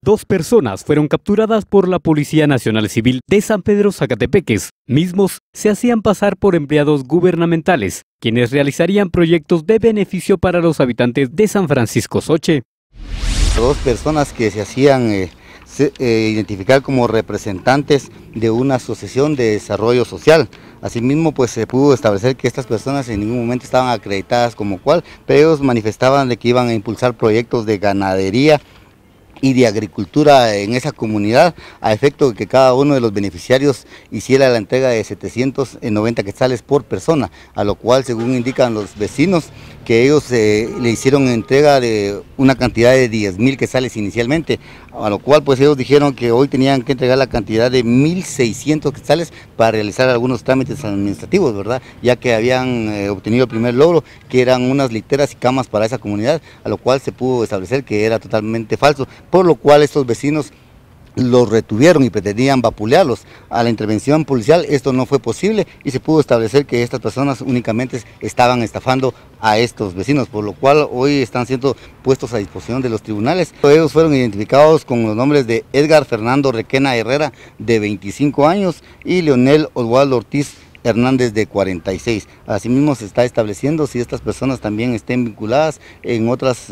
Dos personas fueron capturadas por la Policía Nacional Civil de San Pedro Zacatepeques. Mismos se hacían pasar por empleados gubernamentales, quienes realizarían proyectos de beneficio para los habitantes de San Francisco Soche. Dos personas que se hacían eh, eh, identificar como representantes de una asociación de desarrollo social. Asimismo, pues se pudo establecer que estas personas en ningún momento estaban acreditadas como cual, pero ellos manifestaban de que iban a impulsar proyectos de ganadería y de agricultura en esa comunidad a efecto de que cada uno de los beneficiarios hiciera la entrega de 790 quetzales por persona, a lo cual según indican los vecinos que ellos eh, le hicieron entrega de una cantidad de 10 mil quesales inicialmente, a lo cual pues ellos dijeron que hoy tenían que entregar la cantidad de 1.600 quetzales para realizar algunos trámites administrativos, ¿verdad? Ya que habían eh, obtenido el primer logro, que eran unas literas y camas para esa comunidad, a lo cual se pudo establecer que era totalmente falso, por lo cual estos vecinos los retuvieron y pretendían vapulearlos. A la intervención policial esto no fue posible y se pudo establecer que estas personas únicamente estaban estafando a estos vecinos, por lo cual hoy están siendo puestos a disposición de los tribunales. Ellos fueron identificados con los nombres de Edgar Fernando Requena Herrera, de 25 años, y Leonel Oswaldo Ortiz Hernández de 46. Asimismo se está estableciendo si estas personas también estén vinculadas en otras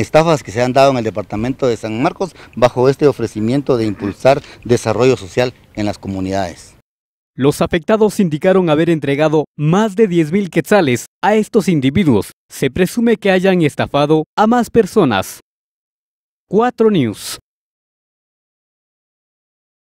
estafas que se han dado en el departamento de San Marcos bajo este ofrecimiento de impulsar desarrollo social en las comunidades. Los afectados indicaron haber entregado más de 10.000 quetzales a estos individuos. Se presume que hayan estafado a más personas. 4 News.